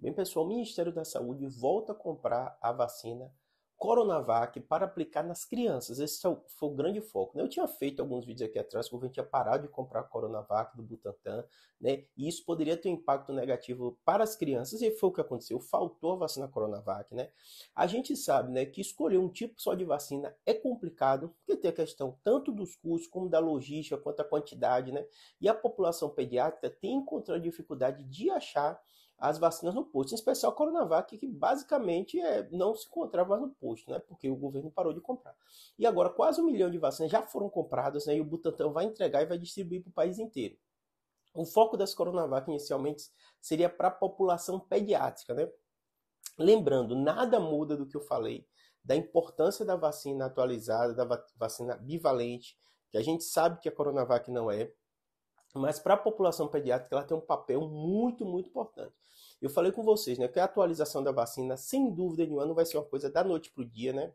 Bem, pessoal, o Ministério da Saúde volta a comprar a vacina Coronavac para aplicar nas crianças. Esse é foi o grande foco. Né? Eu tinha feito alguns vídeos aqui atrás que o governo tinha parado de comprar a Coronavac do Butantan, né? E isso poderia ter um impacto negativo para as crianças, e foi o que aconteceu. Faltou a vacina Coronavac, né? A gente sabe, né, que escolher um tipo só de vacina é complicado, porque tem a questão tanto dos custos, como da logística, quanto a quantidade, né? E a população pediátrica tem encontrado dificuldade de achar as vacinas no posto, em especial a Coronavac, que basicamente é, não se encontrava mais no posto, né? Porque o governo parou de comprar. E agora quase um milhão de vacinas já foram compradas, né? E o Butantan vai entregar e vai distribuir para o país inteiro. O foco das Coronavac inicialmente seria para a população pediátrica, né? Lembrando, nada muda do que eu falei da importância da vacina atualizada, da vacina bivalente, que a gente sabe que a Coronavac não é, mas para a população pediátrica, ela tem um papel muito, muito importante. Eu falei com vocês, né, que a atualização da vacina, sem dúvida nenhuma, não vai ser uma coisa da noite para o dia, né?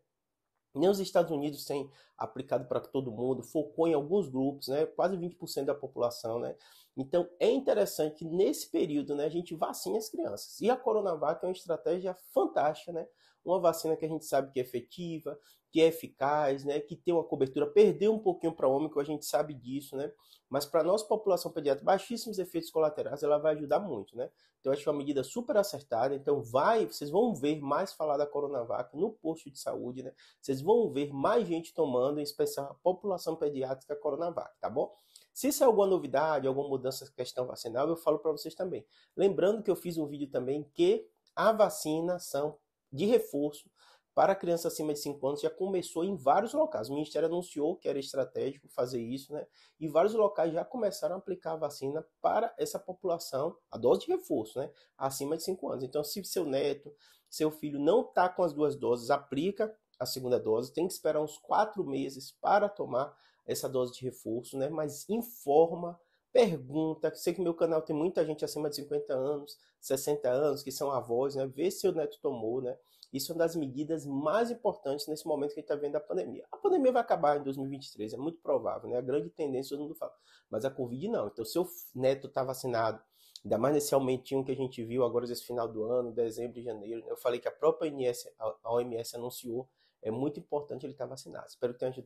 Nem os Estados Unidos têm aplicado para todo mundo, focou em alguns grupos, né? Quase 20% da população, né? Então é interessante que nesse período, né, a gente vacine as crianças. E a Coronavac é uma estratégia fantástica, né? uma vacina que a gente sabe que é efetiva, que é eficaz, né, que tem uma cobertura, perdeu um pouquinho para o que a gente sabe disso, né, mas para a nossa população pediátrica, baixíssimos efeitos colaterais, ela vai ajudar muito, né, então acho que é uma medida super acertada, então vai, vocês vão ver mais falar da Coronavac no posto de saúde, né, vocês vão ver mais gente tomando, em especial a população pediátrica Coronavac, tá bom? Se isso é alguma novidade, alguma mudança na questão vacinal, eu falo para vocês também. Lembrando que eu fiz um vídeo também que a vacinação de reforço para crianças acima de 5 anos já começou em vários locais. O Ministério anunciou que era estratégico fazer isso, né? E vários locais já começaram a aplicar a vacina para essa população, a dose de reforço, né? Acima de 5 anos. Então, se seu neto, seu filho não está com as duas doses, aplica a segunda dose, tem que esperar uns 4 meses para tomar essa dose de reforço, né? Mas informa pergunta, sei que meu canal tem muita gente acima de 50 anos, 60 anos, que são avós, né? Vê se o neto tomou, né? Isso é uma das medidas mais importantes nesse momento que a gente está vendo da pandemia. A pandemia vai acabar em 2023, é muito provável, né? A grande tendência, todo mundo fala. Mas a Covid não. Então, se o neto está vacinado, ainda mais nesse aumentinho que a gente viu agora nesse final do ano, dezembro e janeiro. Né? Eu falei que a própria INS, a OMS anunciou, é muito importante ele estar tá vacinado. Espero que tenha ajudado.